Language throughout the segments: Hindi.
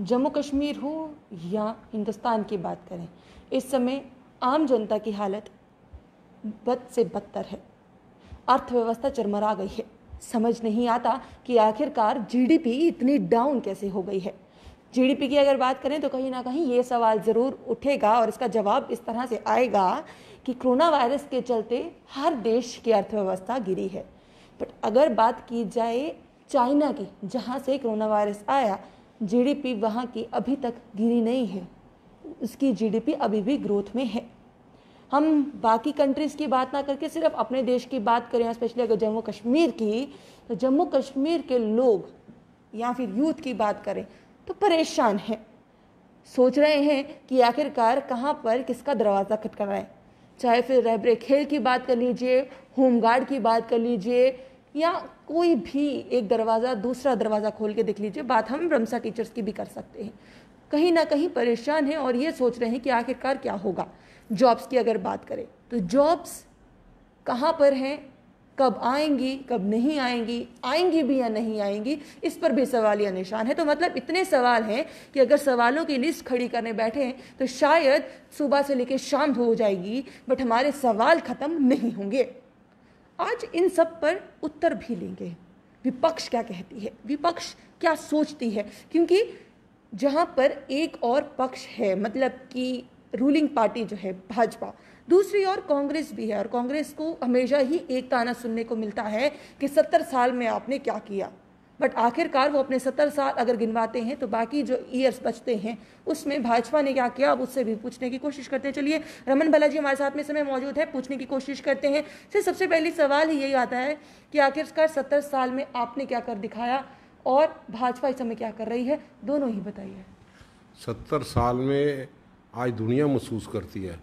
जम्मू कश्मीर हो या हिंदुस्तान की बात करें इस समय आम जनता की हालत बद से बदतर है अर्थव्यवस्था चरमरा गई है समझ नहीं आता कि आखिरकार जीडीपी इतनी डाउन कैसे हो गई है जीडीपी की अगर बात करें तो कहीं ना कहीं ये सवाल ज़रूर उठेगा और इसका जवाब इस तरह से आएगा कि कोरोना वायरस के चलते हर देश की अर्थव्यवस्था गिरी है बट अगर बात की जाए चाइना की जहाँ से कोरोना वायरस आया जीडीपी वहाँ की अभी तक गिरी नहीं है उसकी जीडीपी अभी भी ग्रोथ में है हम बाकी कंट्रीज़ की बात ना करके सिर्फ अपने देश की बात करें स्पेशली अगर जम्मू कश्मीर की तो जम्मू कश्मीर के लोग या फिर यूथ की बात करें तो परेशान हैं सोच रहे हैं कि आखिरकार कहाँ पर किसका दरवाज़ा खटका चाहे फिर रहबरे खेल की बात कर लीजिए होमगार्ड की बात कर लीजिए या कोई भी एक दरवाज़ा दूसरा दरवाज़ा खोल के देख लीजिए बात हम ब्रह्मसा टीचर्स की भी कर सकते हैं कहीं ना कहीं परेशान हैं और ये सोच रहे हैं कि आखिरकार क्या होगा जॉब्स की अगर बात करें तो जॉब्स कहाँ पर हैं कब आएंगी कब नहीं आएंगी आएंगी भी या नहीं आएंगी इस पर भी सवाल या निशान है तो मतलब इतने सवाल हैं कि अगर सवालों की लिस्ट खड़ी करने बैठे हैं तो शायद सुबह से लेकर शाम हो जाएगी बट हमारे सवाल ख़त्म नहीं होंगे आज इन सब पर उत्तर भी लेंगे विपक्ष क्या कहती है विपक्ष क्या सोचती है क्योंकि जहाँ पर एक और पक्ष है मतलब कि रूलिंग पार्टी जो है भाजपा दूसरी ओर कांग्रेस भी है और कांग्रेस को हमेशा ही एक ताना सुनने को मिलता है कि सत्तर साल में आपने क्या किया बट आखिरकार वो अपने सत्तर साल अगर गिनवाते हैं तो बाकी जो ईयर्स बचते हैं उसमें भाजपा ने क्या किया अब उससे भी पूछने की कोशिश करते हैं चलिए रमन भला जी हमारे साथ में समय मौजूद है पूछने की कोशिश करते हैं फिर सबसे पहली सवाल ही यही आता है कि आखिरकार सत्तर साल में आपने क्या कर दिखाया और भाजपा इस समय क्या कर रही है दोनों ही बताइए सत्तर साल में आज दुनिया महसूस करती है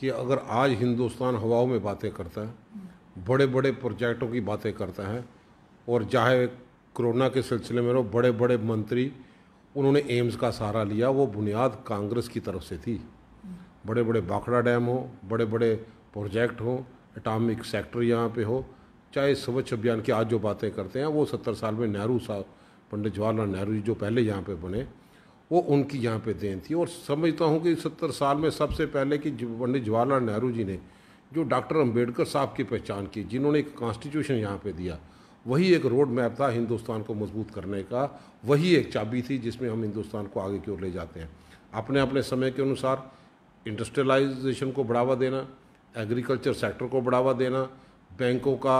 कि अगर आज हिंदुस्तान हवाओं में बातें करता है बड़े बड़े प्रोजेक्टों की बातें करता है और चाहे कोरोना के सिलसिले में वो बड़े बड़े मंत्री उन्होंने एम्स का सहारा लिया वो बुनियाद कांग्रेस की तरफ से थी बड़े बड़े बाखड़ा डैम हो बड़े बड़े प्रोजेक्ट हो एटॉमिक सेक्टर यहाँ पे हो चाहे स्वच्छ अभियान की आज जो बातें करते हैं वो सत्तर साल में नेहरू साहब पंडित जवाहरलाल नेहरू जी जो पहले यहाँ पे बने वो उनकी यहाँ पे देन थी और समझता हूँ कि सत्तर साल में सबसे पहले कि पंडित जवाहरलाल नेहरू जी ने जो डॉक्टर अम्बेडकर साहब की पहचान की जिन्होंने एक कॉन्स्टिट्यूशन यहाँ पे दिया वही एक रोड मैप था हिंदुस्तान को मजबूत करने का वही एक चाबी थी जिसमें हम हिंदुस्तान को आगे की ओर ले जाते हैं अपने अपने समय के अनुसार इंडस्ट्रियलाइजेशन को बढ़ावा देना एग्रीकल्चर सेक्टर को बढ़ावा देना बैंकों का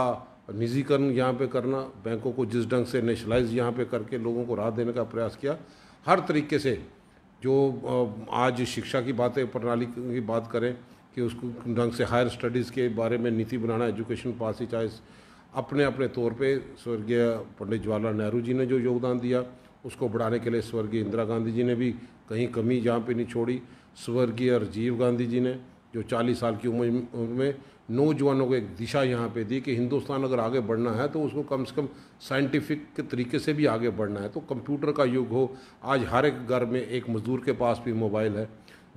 निजीकरण यहाँ पे करना बैंकों को जिस ढंग से नेशनलाइज यहाँ पे करके लोगों को राहत देने का प्रयास किया हर तरीके से जो आज शिक्षा की बातें प्रणाली की बात करें कि उसको ढंग से हायर स्टडीज़ के बारे में नीति बनाना एजुकेशन पॉलिसी चाहे अपने अपने तौर पे स्वर्गीय पंडित जवाहरलाल नेहरू जी ने जो योगदान दिया उसको बढ़ाने के लिए स्वर्गीय इंदिरा गांधी जी ने भी कहीं कमी जहाँ पे नहीं छोड़ी स्वर्गीय राजीव गांधी जी ने जो 40 साल की उम्र में नौजवानों को एक दिशा यहाँ पे दी कि हिंदुस्तान अगर आगे बढ़ना है तो उसको कम से कम साइंटिफिक के तरीके से भी आगे बढ़ना है तो कंप्यूटर का युग हो आज हर एक घर में एक मज़दूर के पास भी मोबाइल है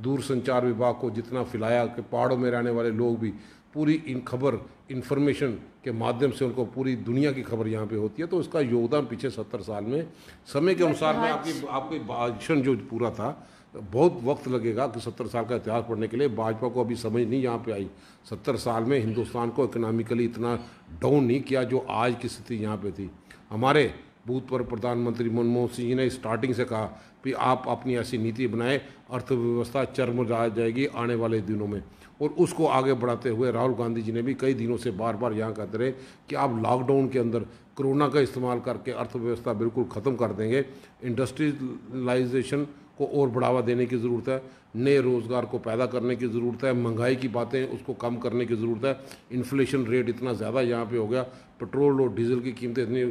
दूर संचार विभाग को जितना फैलाया कि पहाड़ों में रहने वाले लोग भी पूरी इन खबर इन्फॉर्मेशन के माध्यम से उनको पूरी दुनिया की खबर यहाँ पे होती है तो उसका योगदान पिछले सत्तर साल में समय के अनुसार में आपकी आपके भाषण जो पूरा था बहुत वक्त लगेगा कि सत्तर साल का इतिहास पढ़ने के लिए भाजपा को अभी समझ नहीं यहाँ पे आई सत्तर साल में हिंदुस्तान को इकोनॉमिकली इतना डाउन नहीं किया जो आज की स्थिति यहाँ पे थी हमारे बूथ पर प्रधानमंत्री मनमोहन सिंह जी ने स्टार्टिंग से कहा कि आप अपनी ऐसी नीति बनाए अर्थव्यवस्था चरमरा जाएगी आने वाले दिनों में और उसको आगे बढ़ाते हुए राहुल गांधी जी ने भी कई दिनों से बार बार यहाँ कहते रहे कि आप लॉकडाउन के अंदर कोरोना का इस्तेमाल करके अर्थव्यवस्था बिल्कुल ख़त्म कर देंगे इंडस्ट्रियलाइजेशन को और बढ़ावा देने की ज़रूरत है नए रोज़गार को पैदा करने की ज़रूरत है महंगाई की बातें उसको कम करने की ज़रूरत है इन्फ्लेशन रेट इतना ज़्यादा यहाँ पे हो गया पेट्रोल और डीजल की कीमतें इतनी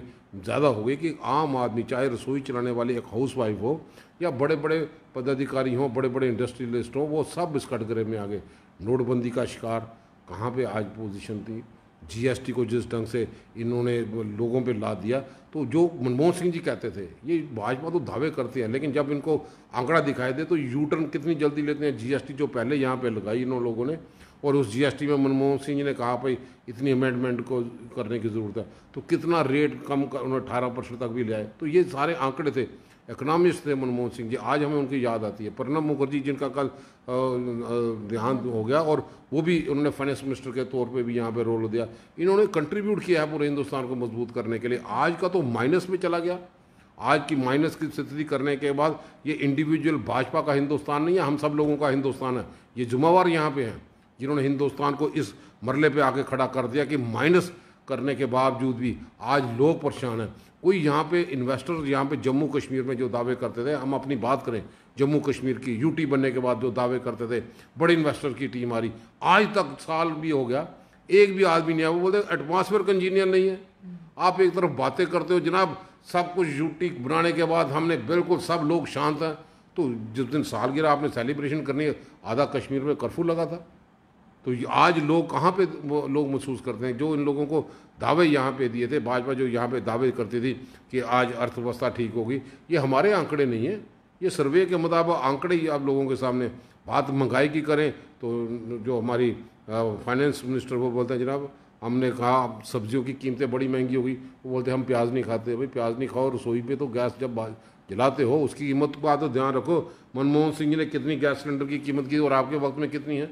ज़्यादा हो गई कि आम आदमी चाहे रसोई चलाने वाली एक हाउस वाइफ हो या बड़े बड़े पदाधिकारी हों बड़े बड़े इंडस्ट्रियलिस्ट हों वो सब इस कटघरे में आ गए नोटबंदी का शिकार कहाँ पे आज पोजीशन थी जीएसटी को जिस ढंग से इन्होंने लोगों पे ला दिया तो जो मनमोहन सिंह जी कहते थे ये भाजपा तो दावे करते हैं लेकिन जब इनको आंकड़ा दिखाई दे तो यू टर्न कितनी जल्दी लेते हैं जीएसटी जो पहले यहाँ पे लगाई इन लोगों ने और उस जीएसटी में मनमोहन सिंह जी ने कहा भाई इतनी अमेंडमेंट को करने की ज़रूरत है तो कितना रेट कम कर उन्होंने अठारह परसेंट तक भी ले आए तो ये सारे आंकड़े थे इकोनॉमिस्ट थे मनमोहन सिंह जी आज हमें उनकी याद आती है प्रणब मुखर्जी जिनका कल देहांत हो गया और वो भी उन्होंने फाइनेंस मिनिस्टर के तौर पे भी यहाँ पे रोल दिया इन्होंने कंट्रीब्यूट किया है पूरे हिंदुस्तान को मजबूत करने के लिए आज का तो माइनस में चला गया आज की माइनस की स्थिति करने के बाद ये इंडिविजुअल भाजपा का हिंदुस्तान नहीं है हम सब लोगों का हिंदुस्तान है ये जुम्मेवार यहाँ पे हैं जिन्होंने हिंदुस्तान को इस मरले पे आके खड़ा कर दिया कि माइनस करने के बावजूद भी आज लोग परेशान हैं कोई यहाँ पे इन्वेस्टर यहाँ पे जम्मू कश्मीर में जो दावे करते थे हम अपनी बात करें जम्मू कश्मीर की यूटी बनने के बाद जो दावे करते थे बड़े इन्वेस्टर की टीम आ रही आज तक साल भी हो गया एक भी आदमी नहीं आया वो बोलते का इंजीनियर नहीं है आप एक तरफ बातें करते हो जनाब सब कुछ यूटी बनाने के बाद हमने बिल्कुल सब लोग शांत हैं तो जिस दिन सालगिरह आपने सेलिब्रेशन करनी है आधा कश्मीर में कर्फ्यू लगा था तो आज लोग कहाँ पे लोग महसूस करते हैं जो इन लोगों को दावे यहाँ पे दिए थे भाजपा जो यहाँ पे दावे करती थी कि आज अर्थव्यवस्था ठीक होगी ये हमारे आंकड़े नहीं हैं ये सर्वे के मुताबिक आंकड़े ही आप लोगों के सामने बात महंगाई की करें तो जो हमारी फाइनेंस मिनिस्टर वो बोलते हैं जनाब हमने कहा सब्जियों की कीमतें बड़ी महंगी होगी वो बोलते हैं हम प्याज नहीं खाते भाई प्याज नहीं खाओ रसोई पर तो गैस जब जलाते हो उसकी कीमत आप तो ध्यान रखो मनमोहन सिंह जी ने कितनी गैस सिलेंडर की कीमत की और आपके वक्त में कितनी है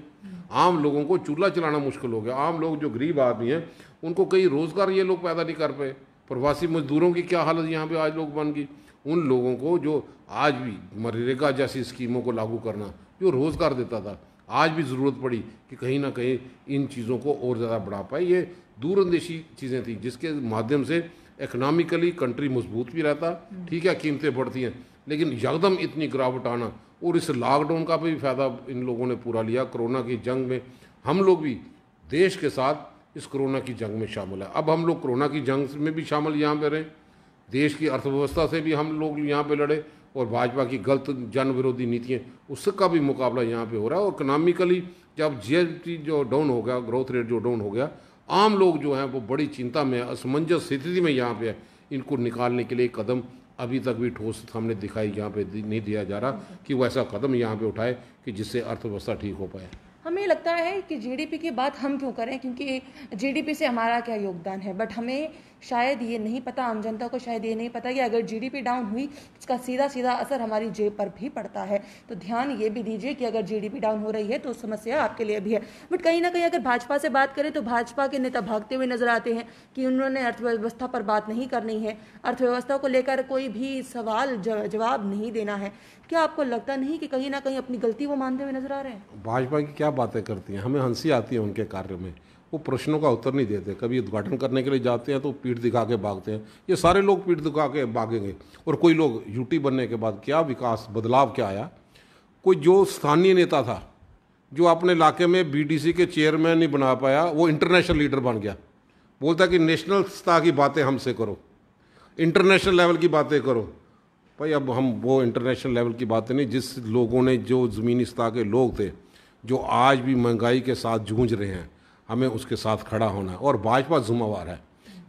आम लोगों को चूल्हा चलाना मुश्किल हो गया आम लोग जो गरीब आदमी हैं उनको कई रोज़गार ये लोग पैदा नहीं कर पाए प्रवासी मजदूरों की क्या हालत यहाँ पे आज लोग बन गई उन लोगों को जो आज भी मरेगा जैसी स्कीमों को लागू करना जो रोज़गार देता था आज भी ज़रूरत पड़ी कि कहीं ना कहीं इन चीज़ों को और ज़्यादा बढ़ा पाए ये दूरंदेशी चीज़ें थी जिसके माध्यम से इकनॉमिकली कंट्री मजबूत भी रहता ठीक है कीमतें बढ़ती हैं लेकिन यकदम इतनी गिरावट आना और इस लॉकडाउन का भी फ़ायदा इन लोगों ने पूरा लिया कोरोना की जंग में हम लोग भी देश के साथ इस कोरोना की जंग में शामिल है अब हम लोग कोरोना की जंग में भी शामिल यहाँ पर रहे देश की अर्थव्यवस्था से भी हम लोग यहाँ पे लड़े और भाजपा की गलत जन विरोधी नीतियाँ उसका भी मुकाबला यहाँ पे हो रहा है और इकनॉमिकली जब जी जो डाउन हो गया ग्रोथ रेट जो डाउन हो गया आम लोग जो हैं वो बड़ी चिंता में असमंजस स्थिति में यहाँ पे है इनको निकालने के लिए कदम अभी तक भी ठोस हमने दिखाई यहाँ पे नहीं दिया जा रहा कि वो ऐसा कदम यहाँ पे उठाए कि जिससे अर्थव्यवस्था ठीक हो पाए हमें लगता है कि जीडीपी की बात हम क्यों करें क्योंकि जीडीपी से हमारा क्या योगदान है बट हमें शायद ये नहीं पता आम जनता को शायद ये नहीं पता कि अगर जीडीपी डाउन हुई इसका सीधा सीधा असर हमारी जेब पर भी पड़ता है तो ध्यान ये भी दीजिए कि अगर जीडीपी डाउन हो रही है तो समस्या आपके लिए भी है बट कहीं ना कहीं अगर भाजपा से बात करें तो भाजपा के नेता भागते हुए नजर आते हैं कि उन्होंने अर्थव्यवस्था पर बात नहीं करनी है अर्थव्यवस्था को लेकर कोई भी सवाल जवाब नहीं देना है क्या आपको लगता नहीं कि कहीं ना कहीं अपनी गलती वो मानते हुए नजर आ रहे हैं भाजपा की क्या बातें करती हैं हमें हंसी आती है उनके कार्य में वो प्रश्नों का उत्तर नहीं देते कभी उद्घाटन करने के लिए जाते हैं तो पीठ दिखा के भागते हैं ये सारे लोग पीठ दिखा के भागेंगे और कोई लोग यूटी बनने के बाद क्या विकास बदलाव क्या आया कोई जो स्थानीय नेता था जो अपने इलाके में बीडीसी के चेयरमैन नहीं बना पाया वो इंटरनेशनल लीडर बन गया बोलता कि नेशनल स्तर की बातें हमसे करो इंटरनेशनल लेवल की बातें करो भाई अब हम वो इंटरनेशनल लेवल की बातें नहीं जिस लोगों ने जो ज़मीनी स्तर के लोग थे जो आज भी महंगाई के साथ जूझ रहे हैं हमें उसके साथ खड़ा होना है और भाजपा जुम्मेवार है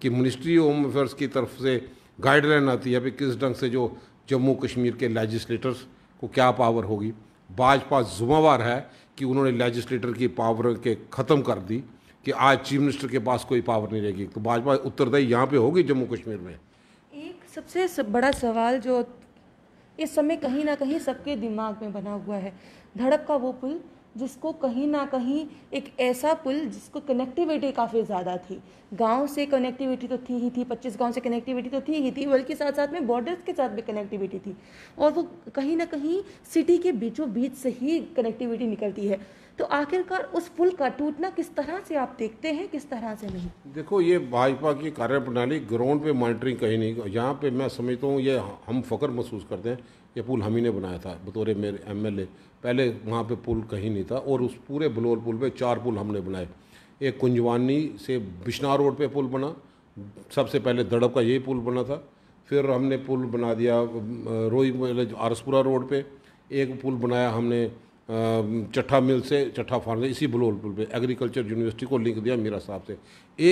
कि मिनिस्ट्री होम अफेयर्स की तरफ से गाइडलाइन आती है अभी किस ढंग से जो जम्मू कश्मीर के लेजिस्लेटर्स को क्या पावर होगी भाजपा जुम्मेवार है कि उन्होंने लेजिस्लेटर की पावर के ख़त्म कर दी कि आज चीफ मिनिस्टर के पास कोई पावर नहीं रहेगी तो भाजपा उत्तरदायी यहाँ पे होगी जम्मू कश्मीर में एक सबसे सब बड़ा सवाल जो इस समय कहीं ना कहीं सबके दिमाग में बना हुआ है धड़क का वो पुल जिसको कहीं ना कहीं एक ऐसा पुल जिसको कनेक्टिविटी काफ़ी ज़्यादा थी गांव से कनेक्टिविटी तो थी ही थी पच्चीस गांव से कनेक्टिविटी तो थी ही थी बल्कि साथ साथ में बॉर्डर्स के साथ भी कनेक्टिविटी थी और वो कहीं ना कहीं सिटी के बीचों बीच से ही कनेक्टिविटी निकलती है तो आखिरकार उस पुल का टूटना किस तरह से आप देखते हैं किस तरह से नहीं देखो ये भाजपा की कार्य प्रणाली ग्राउंड पे मॉनिटरिंग कहीं नहीं यहाँ पे मैं समझता हूँ ये हम फकर महसूस करते हैं ये पुल हम ही ने बनाया था बतौर मेरे एमएलए पहले वहाँ पे पुल कहीं नहीं था और उस पूरे बलोर पुल पे चार पुल हमने बनाए एक कुंजवानी से बिश्ना रोड पे पुल बना सबसे पहले दड़प का यही पुल बना था फिर हमने पुल बना दिया रोई मतलब आरसपुरा रोड पे एक पुल बनाया हमने चट्ठा मिल से चट्ठा फार्म से इसी बलोल पुल पे एग्रीकल्चर यूनिवर्सिटी को लिंक दिया मीरा साहब से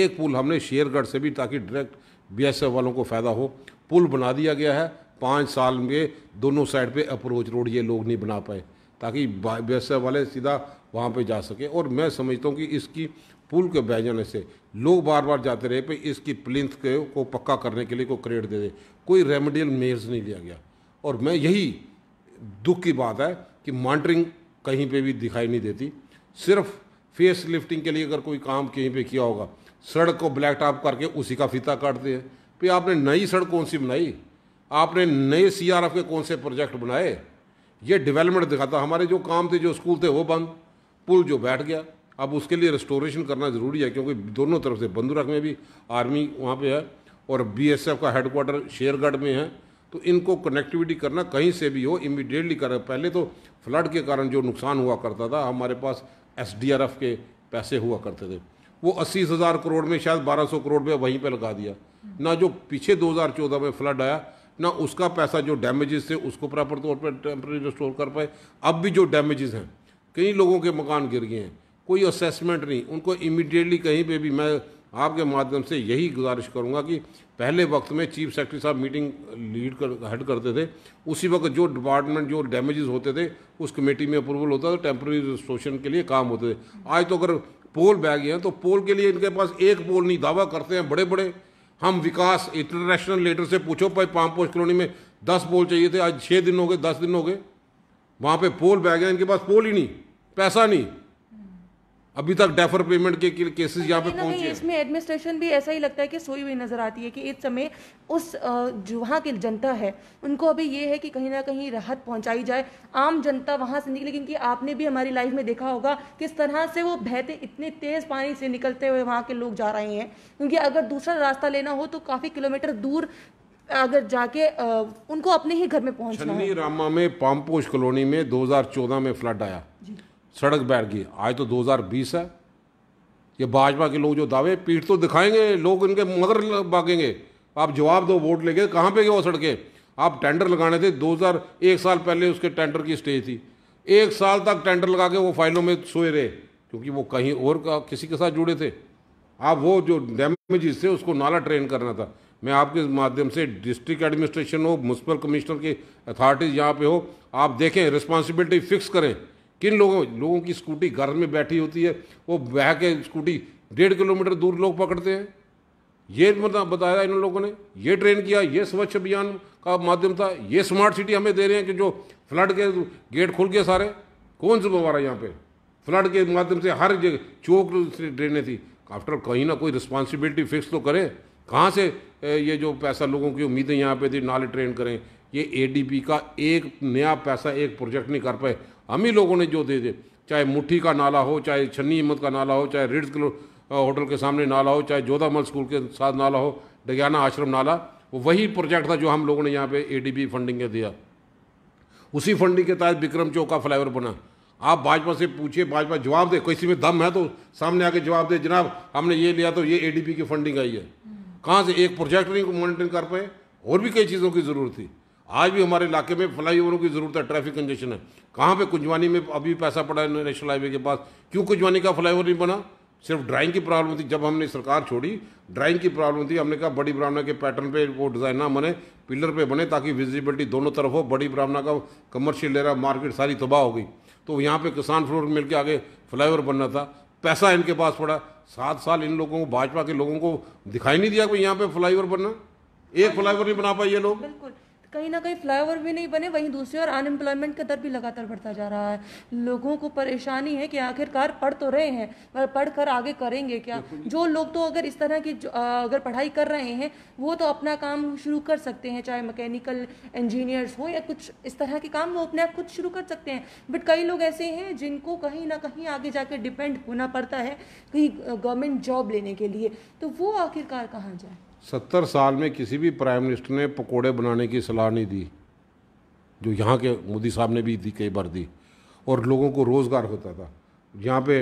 एक पुल हमने शेरगढ़ से भी ताकि डायरेक्ट बीएसएफ वालों को फ़ायदा हो पुल बना दिया गया है पाँच साल में दोनों साइड पे अप्रोच रोड ये लोग नहीं बना पाए ताकि व्यवसाय वाले सीधा वहाँ पे जा सके और मैं समझता हूँ कि इसकी पुल के बह जाने से लोग बार बार जाते रहे पे इसकी प्लिंथ के को पक्का करने के लिए को क्रेडिट दे दे कोई रेमेडियल मेयर्स नहीं लिया गया और मैं यही दुख की बात है कि मॉनिटरिंग कहीं पे भी दिखाई नहीं देती सिर्फ फेस लिफ्टिंग के लिए अगर कोई काम कहीं पे किया होगा सड़क को ब्लैक टॉप करके उसी का फीता काटते हैं फिर आपने नई सड़क कौन सी बनाई आपने नए सी के कौन से प्रोजेक्ट बनाए ये डेवलपमेंट दिखाता हमारे जो काम थे जो स्कूल थे वो बंद पुल जो बैठ गया अब उसके लिए रेस्टोरेशन करना ज़रूरी है क्योंकि दोनों तरफ से बंदूरक में भी आर्मी वहाँ पे है और बीएसएफ का हेडकोार्टर शेरगढ़ में है तो इनको कनेक्टिविटी करना कहीं से भी हो इमीडिएटली कर पहले तो फ्लड के कारण जो नुकसान हुआ करता था हमारे पास एस के पैसे हुआ करते थे वो अस्सी हज़ार करोड़ में शायद बारह सौ करोड़ में वहीं पर लगा दिया ना जो पीछे दो में फ्लड आया ना उसका पैसा जो डैमेजेस थे उसको प्रॉपर तौर पर टेम्प्रेरी रिस्टोर कर पाए अब भी जो डैमेजेस हैं कई लोगों के मकान गिर गए हैं कोई असेसमेंट नहीं उनको इमिडिएटली कहीं पे भी मैं आपके माध्यम से यही गुजारिश करूंगा कि पहले वक्त में चीफ सेक्रेटरी साहब मीटिंग लीड कर हेड करते थे उसी वक्त जो डिपार्टमेंट जो डैमेजेस होते थे उस कमेटी में अप्रूवल होता था टेम्प्रेरी रिस्टोरेशन के लिए काम होते थे आज तो अगर पोल बैग हैं तो पोल के लिए इनके पास एक पोल नहीं दावा करते हैं बड़े बड़े हम विकास इंटरनेशनल लीडर से पूछो भाई पामपोश कॉलोनी में दस पोल चाहिए थे आज छः दिन हो गए दस दिन हो गए वहाँ पे पोल बह गए इनके पास पोल ही नहीं पैसा नहीं अभी तक डेफर पेमेंट के केसेस यहाँ पे पहुंचे हैं। इसमें एडमिनिस्ट्रेशन भी ऐसा ही लगता है कि सोई हुई नजर आती है कि इस समय उस जो वहाँ की जनता है उनको अभी ये है कि कहीं ना कहीं राहत पहुंचाई जाए आम जनता वहाँ से निकले क्योंकि आपने भी हमारी लाइफ में देखा होगा किस तरह से वो बहते इतने तेज़ पानी से निकलते हुए वहाँ के लोग जा रहे हैं क्योंकि अगर दूसरा रास्ता लेना हो तो काफ़ी किलोमीटर दूर अगर जाके उनको अपने ही घर में पहुंचना रामा में पामपोश कॉलोनी में दो में फ्लड आया सड़क बैठ गई आज तो 2020 है ये भाजपा के लोग जो दावे पीठ तो दिखाएंगे लोग इनके मगर भागेंगे आप जवाब दो वोट लेके कहाँ पे गए वो सड़कें आप टेंडर लगाने थे 2000 एक साल पहले उसके टेंडर की स्टेज थी एक साल तक टेंडर लगा के वो फाइलों में सोए रहे क्योंकि वो कहीं और का किसी के साथ जुड़े थे आप वो जो डैमेजेस थे उसको नाला ट्रेन करना था मैं आपके माध्यम से डिस्ट्रिक्ट एडमिनिस्ट्रेशन हो म्यूनसिपल कमिश्नर की अथॉरिटीज़ यहाँ पे हो आप देखें रिस्पॉन्सिबिलिटी फिक्स करें किन लोगों लोगों की स्कूटी घर में बैठी होती है वो बह के स्कूटी डेढ़ किलोमीटर दूर लोग पकड़ते हैं ये मतलब बताया इन लोगों ने ये ट्रेन किया ये स्वच्छ अभियान का माध्यम था ये स्मार्ट सिटी हमें दे रहे हैं कि जो फ्लड के गेट खुल गए सारे कौन से रहा है यहाँ पे फ्लड के माध्यम से हर जगह चौक से ट्रेनें थी आफ्टर कहीं ना कोई रिस्पॉन्सिबिलिटी फिक्स तो करें कहाँ से ये जो पैसा लोगों की उम्मीदें यहाँ पे थी नाले ट्रेन करें ये एडीपी का एक नया पैसा एक प्रोजेक्ट नहीं कर पाए हम ही लोगों ने जो दे दे चाहे मुट्ठी का नाला हो चाहे छन्नी हिम्मत का नाला हो चाहे रिड्स होटल के सामने नाला हो चाहे जोधामल स्कूल के साथ नाला हो डगयाना आश्रम नाला वो वही प्रोजेक्ट था जो हम लोगों ने यहाँ पे ए फंडिंग के दिया उसी फंडिंग के तहत विक्रम चौक का फ्लाईओवर बना आप भाजपा से पूछिए भाजपा जवाब दे किसी में दम है तो सामने आके जवाब दे जनाब हमने ये लिया तो ये एडीपी की फंडिंग आई है कहाँ से एक प्रोजेक्ट नहीं मॉनिटरिंग कर पाए और भी कई चीज़ों की ज़रूरत थी आज भी हमारे इलाके में फ्लाई ओवरों की ज़रूरत है ट्रैफिक कंजेशन है कहाँ पे कुंजवानी में अभी पैसा पड़ा है नेशनल हाईवे के पास क्यों कुंजवानी का फ्लाई ओवर नहीं बना सिर्फ ड्राइंग की प्रॉब्लम थी जब हमने सरकार छोड़ी ड्राइंग की प्रॉब्लम थी हमने कहा बड़ी ब्राह्मणा के पैटर्न पे वो डिज़ाइन ना बने पिलर पे बने ताकि विजिबिलिटी दोनों तरफ हो बड़ी ब्राह्मणा का कमर्शियल रहा मार्केट सारी तबाह हो गई तो यहाँ पे किसान फ्लोर मिल के आगे ओवर बनना था पैसा इनके पास पड़ा सात साल इन लोगों को भाजपा के लोगों को दिखाई नहीं दिया कि यहाँ पे ओवर बनना एक ओवर नहीं बना पाए ये लोग बिल्कुल कहीं ना कहीं फ्लाईओवर भी नहीं बने वहीं दूसरी ओर अनएम्प्लॉयमेंट का दर भी लगातार बढ़ता जा रहा है लोगों को परेशानी है कि आखिरकार पढ़ तो रहे हैं पर पढ़ कर आगे करेंगे क्या जो लोग तो अगर इस तरह की अगर पढ़ाई कर रहे हैं वो तो अपना काम शुरू कर सकते हैं चाहे मैकेनिकल इंजीनियर्स हो या कुछ इस तरह के काम वो अपने आप खुद शुरू कर सकते हैं बट कई लोग ऐसे हैं जिनको कहीं ना कहीं आगे जाकर डिपेंड होना पड़ता है कहीं गवर्नमेंट जॉब लेने के लिए तो वो आखिरकार कहाँ जाए सत्तर साल में किसी भी प्राइम मिनिस्टर ने पकोड़े बनाने की सलाह नहीं दी जो यहाँ के मोदी साहब ने भी दी कई बार दी और लोगों को रोज़गार होता था यहाँ पे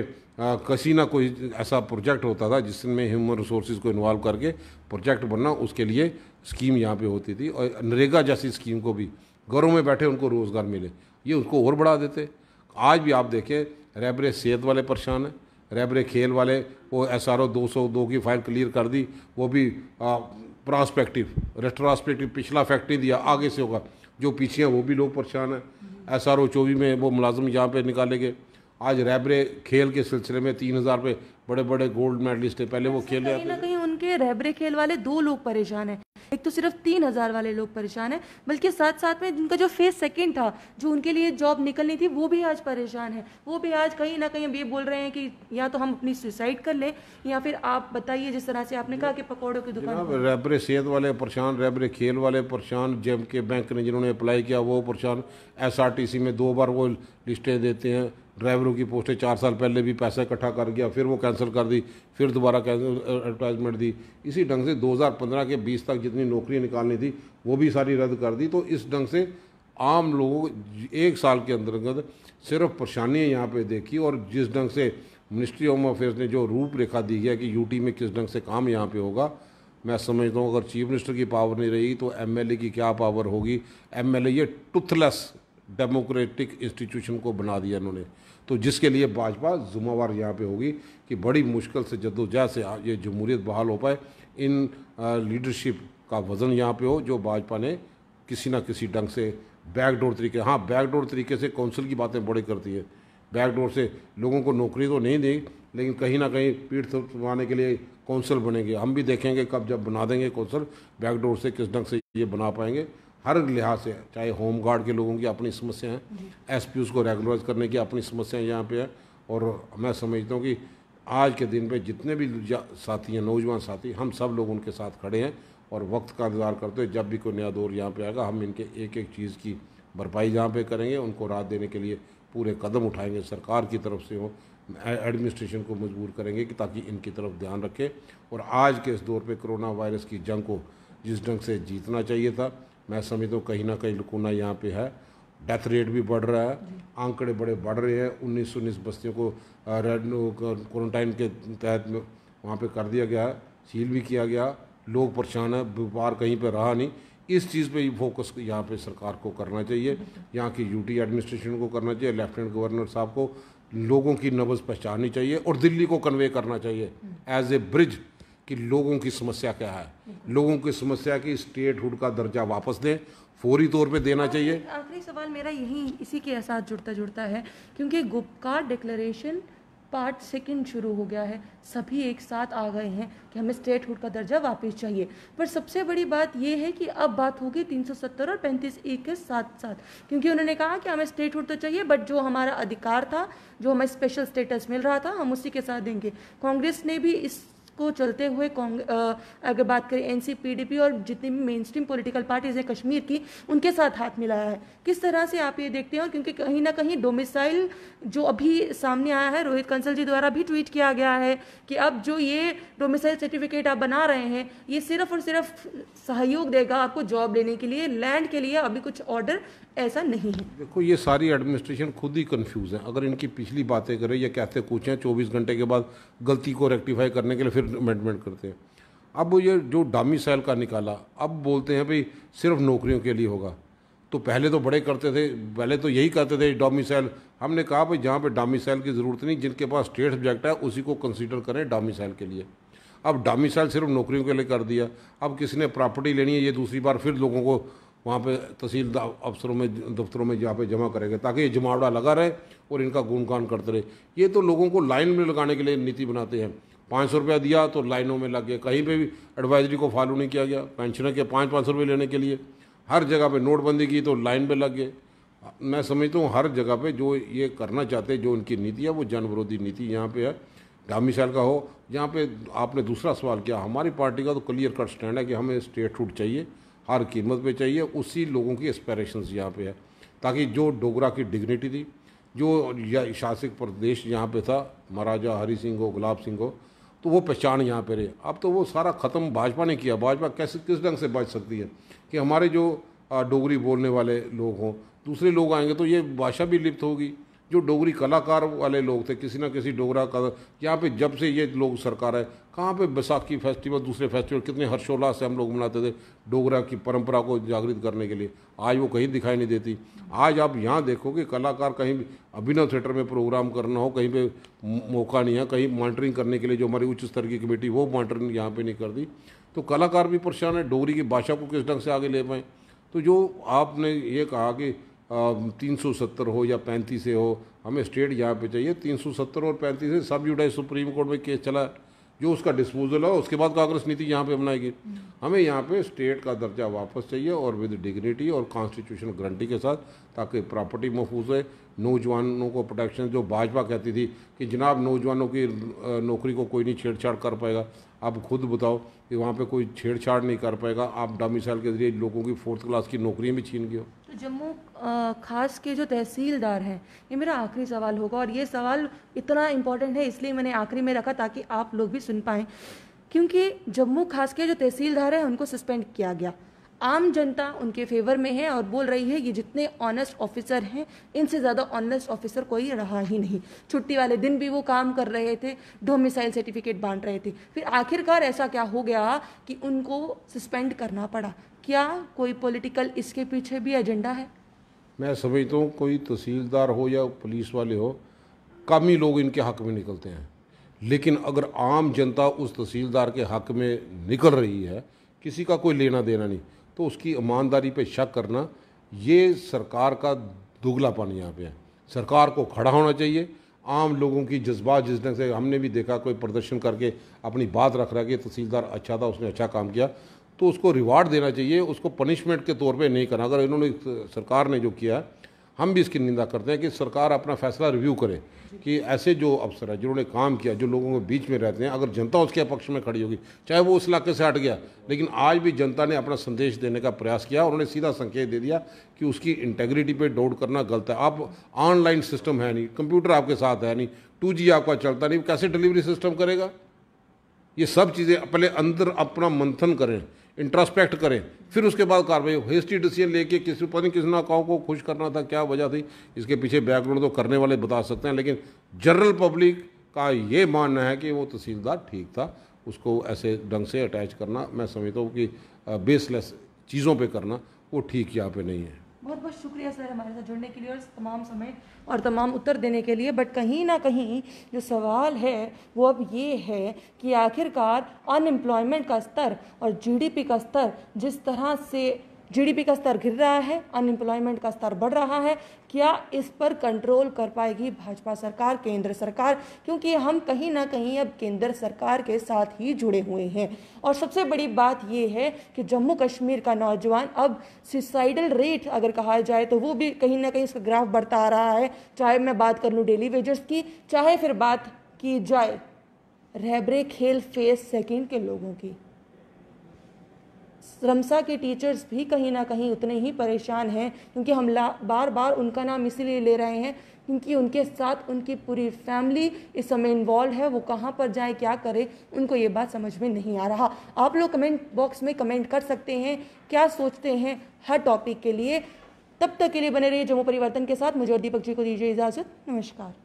कसी ना कोई ऐसा प्रोजेक्ट होता था जिसमें ह्यूमन रिसोर्स को इन्वॉल्व करके प्रोजेक्ट बनना उसके लिए स्कीम यहाँ पे होती थी और नरेगा जैसी स्कीम को भी घरों में बैठे उनको रोज़गार मिले ये उसको और बढ़ा देते आज भी आप देखें रैबरे सेहत वाले परेशान हैं रैबरे खेल वाले वो एस आर ओ दो सौ दो की फाइल क्लियर कर दी वो भी प्रॉस्पेक्टिव रेट्रोस्पेक्टिव पिछला फैक्ट नहीं दिया आगे से होगा जो पीछे हैं वो भी लोग परेशान हैं एस आर ओ चौबीस में वो मुलाजम यहाँ पर निकाले गए आज रैबरे खेल के सिलसिले में तीन हज़ार रुपये बड़े बड़े गोल्ड मेडलिस्ट है पहले वो खेल रहे ना कहीं उनके रहबरे खेल वाले दो लोग परेशान हैं एक तो सिर्फ तीन हज़ार वाले लोग परेशान हैं बल्कि साथ साथ में जिनका जो फेस सेकंड था जो उनके लिए जॉब निकलनी थी वो भी आज परेशान है वो भी आज कहीं ना कहीं ये बोल रहे हैं कि या तो हम अपनी सुसाइड कर लें या फिर आप बताइए जिस तरह से आपने कहा कि पकौड़ों की दुकान रेबरे सेहत वाले परेशान रेबरे खेल वाले परेशान जेम के बैंक ने जिन्होंने अप्लाई किया वो परेशान एस में दो बार वो लिस्टें देते हैं ड्राइवरों की पोस्टें चार साल पहले भी पैसा इकट्ठा कर गया फिर वो कैंसिल कर दी फिर दोबारा कैंसिल एडवर्टाइजमेंट दी इसी ढंग से 2015 के 20 तक जितनी नौकरियां निकालनी थी वो भी सारी रद्द कर दी तो इस ढंग से आम लोगों एक साल के अंदर अंदर सिर्फ परेशानियाँ यहाँ पर देखी और जिस ढंग से मिनिस्ट्री होम अफेयर्स ने जो रूपरेखा दी है कि यूटी में किस ढंग से काम यहाँ पर होगा मैं समझता हूँ अगर चीफ मिनिस्टर की पावर नहीं रही तो एमएलए की क्या पावर होगी एमएलए ये टूथलेस डेमोक्रेटिक इंस्टीट्यूशन को बना दिया उन्होंने तो जिसके लिए भाजपा जुम्मेवार यहाँ पे होगी कि बड़ी मुश्किल से जद्दोजहद से ये जमहूरियत बहाल हो पाए इन लीडरशिप का वज़न यहाँ पे हो जो भाजपा ने किसी ना किसी ढंग से बैकडोर तरीके हाँ बैकडोर तरीके से काउंसिल की बातें बड़ी करती है बैकडोर से लोगों को नौकरी तो नहीं दी लेकिन कहीं ना कहीं पीठ थपथपाने के लिए काउंसिल बनेंगे हम भी देखेंगे कब जब बना देंगे काउंसिल बैकडोर से किस ढंग से ये बना पाएंगे हर लिहाज से चाहे होम गार्ड के लोगों की अपनी समस्या है एस पी को रेगुलराइज करने की अपनी समस्या यहाँ पे है और मैं समझता हूँ कि आज के दिन में जितने भी साथी हैं नौजवान साथी हम सब लोग उनके साथ खड़े हैं और वक्त का इंतजार करते हैं जब भी कोई नया दौर यहाँ पे आएगा हम इनके एक एक चीज़ की भरपाई यहाँ पे करेंगे उनको राहत देने के लिए पूरे कदम उठाएंगे सरकार की तरफ से हो एडमिनिस्ट्रेशन को मजबूर करेंगे कि ताकि इनकी तरफ ध्यान रखें और आज के इस दौर पर कोरोना वायरस की जंग को जिस ढंग से जीतना चाहिए था मैं समझता हूँ कहीं ना कहीं लुकोना यहाँ पे है डेथ रेट भी बढ़ रहा है आंकड़े बड़े बढ़ रहे हैं उन्नीस उन्नीस बस्तियों को रेड क्वारंटाइन के तहत में वहाँ पर कर दिया गया है सील भी किया गया लोग परेशान है व्यापार कहीं पर रहा नहीं इस चीज़ पे ही फोकस यहाँ पे सरकार को करना चाहिए यहाँ की यूटी एडमिनिस्ट्रेशन को करना चाहिए लेफ्टिनेंट गवर्नर साहब को लोगों की नब्ज़ पहचाननी चाहिए और दिल्ली को कन्वे करना चाहिए एज ए ब्रिज कि लोगों की समस्या क्या है लोगों की समस्या की स्टेटहुड का दर्जा वापस दें फौरी तौर पे देना चाहिए आखिरी सवाल मेरा यही इसी के साथ जुड़ता जुड़ता है क्योंकि गुप्का डिक्लेरेशन पार्ट सेकंड शुरू हो गया है सभी एक साथ आ गए हैं कि हमें स्टेटहुड का दर्जा वापस चाहिए पर सबसे बड़ी बात यह है कि अब बात होगी 370 और 35 ए के साथ साथ क्योंकि उन्होंने कहा कि हमें स्टेटहुड तो चाहिए बट जो हमारा अधिकार था जो हमें स्पेशल स्टेटस मिल रहा था हम उसी के साथ देंगे कांग्रेस ने भी इस को चलते हुए अगर बात करें एन पी और जितनी भी मेन स्ट्रीम पोलिटिकल पार्टीज हैं कश्मीर की उनके साथ हाथ मिलाया है किस तरह से आप ये देखते हैं क्योंकि कहीं ना कहीं डोमिसाइल जो अभी सामने आया है रोहित कंसल जी द्वारा भी ट्वीट किया गया है कि अब जो ये डोमिसाइल सर्टिफिकेट आप बना रहे हैं ये सिर्फ और सिर्फ सहयोग देगा आपको जॉब लेने के लिए लैंड के लिए अभी कुछ ऑर्डर ऐसा नहीं है देखो ये सारी एडमिनिस्ट्रेशन खुद ही कंफ्यूज है अगर इनकी पिछली बातें करें या कहते कुछ हैं चौबीस घंटे के बाद गलती को रेक्टिफाई करने के लिए फिर अमेंडमेंट करते हैं अब ये जो सेल का निकाला अब बोलते हैं भाई सिर्फ नौकरियों के लिए होगा तो पहले तो बड़े करते थे पहले तो यही कहते थे सेल हमने कहा भाई जहाँ पे सेल की ज़रूरत नहीं जिनके पास स्टेट सब्जेक्ट है उसी को कंसीडर करें सेल के लिए अब सेल सिर्फ नौकरियों के लिए कर दिया अब किसी ने प्रॉपर्टी लेनी है ये दूसरी बार फिर लोगों को वहाँ पे तहसील अफसरों में दफ्तरों में जहाँ पे जमा करेंगे ताकि ये जमावड़ा लगा रहे और इनका गुणगान करते रहे ये तो लोगों को लाइन में लगाने के लिए नीति बनाते हैं पाँच सौ रुपया दिया तो लाइनों में लग गया कहीं पे भी एडवाइजरी को फॉलो नहीं किया गया पेंशनर के पाँच पाँच सौ रुपये लेने के लिए हर जगह पर नोटबंदी की तो लाइन में लग गए मैं समझता हूँ हर जगह पर जो ये करना चाहते जो उनकी नीति है वो जन विरोधी नीति यहाँ पे है ढामी साल का हो यहाँ पे आपने दूसरा सवाल किया हमारी पार्टी का तो क्लियर कट स्टैंड है कि हमें स्टेट रूट चाहिए हर कीमत पे चाहिए उसी लोगों की एस्परेशन यहाँ पे है ताकि जो डोगरा की डिग्निटी थी जो शासक प्रदेश यहाँ पे था महाराजा हरी सिंह हो गुलाब सिंह हो तो वो पहचान यहाँ पे रहे अब तो वो सारा ख़त्म भाजपा ने किया भाजपा कैसे किस ढंग से बच सकती है कि हमारे जो डोगरी बोलने वाले लोग हों दूसरे लोग आएंगे तो ये भाषा भी लिप्त होगी जो डोगरी कलाकार वाले लोग थे किसी ना किसी डोगरा का यहाँ पे जब से ये लोग सरकार है कहाँ पे बैसाखी फेस्टिवल दूसरे फेस्टिवल कितने हर्षोल्लास से हम लोग मनाते थे डोगरा की परंपरा को जागृत करने के लिए आज वो कहीं दिखाई नहीं देती आज आप यहाँ देखो कि कलाकार कहीं अभिनव थिएटर में प्रोग्राम करना हो कहीं पर मौका नहीं है कहीं मॉनिटरिंग करने के लिए जो हमारी उच्च स्तर की कमेटी वो मॉनिटरिंग यहाँ पर नहीं कर दी तो कलाकार भी परेशान है डोगरी की भाषा को किस ढंग से आगे ले पाएँ तो जो आपने ये कहा कि तीन सौ सत्तर हो या पैंतीस से हो हमें स्टेट यहाँ पे चाहिए तीन सौ सत्तर और पैंतीस से सब जुटाई सुप्रीम कोर्ट में केस चला जो उसका डिस्पोजल है उसके बाद कांग्रेस नीति यहाँ पे अपनाएगी हमें यहाँ पे स्टेट का दर्जा वापस चाहिए और विद डिग्निटी और कॉन्स्टिट्यूशनल गारंटी के साथ ताकि प्रॉपर्टी महफूज है नौजवानों को प्रोटेक्शन जो भाजपा कहती थी कि जनाब नौजवानों की नौकरी को कोई नहीं छेड़छाड़ कर पाएगा आप खुद बताओ कि वहाँ पे कोई छेड़छाड़ नहीं कर पाएगा आप डोमिसाइल के जरिए लोगों की फोर्थ क्लास की नौकरी में छीन गए हो तो जम्मू खास के जो तहसीलदार हैं ये मेरा आखिरी सवाल होगा और ये सवाल इतना इम्पोर्टेंट है इसलिए मैंने आखिरी में रखा ताकि आप लोग भी सुन पाएँ क्योंकि जम्मू खास के जो तहसीलदार हैं उनको सस्पेंड किया गया आम जनता उनके फेवर में है और बोल रही है ये जितने ऑनेस्ट ऑफिसर हैं इनसे ज़्यादा ऑनेस्ट ऑफिसर कोई रहा ही नहीं छुट्टी वाले दिन भी वो काम कर रहे थे डोमिसाइल सर्टिफिकेट बांट रहे थे फिर आखिरकार ऐसा क्या हो गया कि उनको सस्पेंड करना पड़ा क्या कोई पॉलिटिकल इसके पीछे भी एजेंडा है मैं समझता हूँ कोई तहसीलदार हो या पुलिस वाले हो कम ही लोग इनके हक में निकलते हैं लेकिन अगर आम जनता उस तहसीलदार के हक में निकल रही है किसी का कोई लेना देना नहीं तो उसकी ईमानदारी पे शक करना ये सरकार का दुगलापन यहाँ पे है सरकार को खड़ा होना चाहिए आम लोगों की जज्बात जिस ढंग से हमने भी देखा कोई प्रदर्शन करके अपनी बात रख रहा कि तहसीलदार अच्छा था उसने अच्छा काम किया तो उसको रिवार्ड देना चाहिए उसको पनिशमेंट के तौर पे नहीं करना अगर इन्होंने सरकार ने जो किया है हम भी इसकी निंदा करते हैं कि सरकार अपना फैसला रिव्यू करे कि ऐसे जो अफसर है जिन्होंने काम किया जो लोगों के बीच में रहते हैं अगर जनता उसके पक्ष में खड़ी होगी चाहे वो उस इलाके से हट गया लेकिन आज भी जनता ने अपना संदेश देने का प्रयास किया और उन्होंने सीधा संकेत दे दिया कि उसकी इंटेग्रिटी पे डोड करना गलत है आप ऑनलाइन सिस्टम है नहीं कंप्यूटर आपके साथ है नहीं टू आपका चलता नहीं कैसे डिलीवरी सिस्टम करेगा ये सब चीज़ें अपने अंदर अपना मंथन करें इंट्रास्पेक्ट करें फिर उसके बाद कार्रवाई हो हेस्टी डिसीजन लेके किस पता नहीं किस नाकाओं को खुश करना था क्या वजह थी इसके पीछे बैकग्राउंड तो करने वाले बता सकते हैं लेकिन जनरल पब्लिक का ये मानना है कि वो तहसीलदार ठीक था उसको ऐसे ढंग से अटैच करना मैं समझता हूँ कि बेसलेस चीज़ों पे करना वो ठीक यहाँ पे नहीं है बहुत बहुत शुक्रिया सर हमारे साथ जुड़ने के लिए और तमाम समय और तमाम उत्तर देने के लिए बट कहीं ना कहीं जो सवाल है वो अब ये है कि आखिरकार अनएम्प्लॉयमेंट का स्तर और जीडीपी का स्तर जिस तरह से जीडीपी का स्तर गिर रहा है अनएम्प्लॉयमेंट का स्तर बढ़ रहा है क्या इस पर कंट्रोल कर पाएगी भाजपा सरकार केंद्र सरकार क्योंकि हम कहीं ना कहीं अब केंद्र सरकार के साथ ही जुड़े हुए हैं और सबसे बड़ी बात यह है कि जम्मू कश्मीर का नौजवान अब सुसाइडल रेट अगर कहा जाए तो वो भी कहीं ना कहीं इसका ग्राफ बढ़ता आ रहा है चाहे मैं बात कर लूँ डेली वेजर्स की चाहे फिर बात की जाए रहबरे खेल फेस सेकेंड के लोगों की रमसा के टीचर्स भी कहीं ना कहीं उतने ही परेशान हैं क्योंकि हम बार बार उनका नाम इसीलिए ले रहे हैं क्योंकि उनके साथ उनकी पूरी फैमिली इस समय इन्वॉल्व है वो कहाँ पर जाए क्या करें उनको ये बात समझ में नहीं आ रहा आप लोग कमेंट बॉक्स में कमेंट कर सकते हैं क्या सोचते हैं हर टॉपिक के लिए तब तक के लिए बने रहिए जम्मू परिवर्तन के साथ मुझे और दीपक जी को दीजिए इजाज़त नमस्कार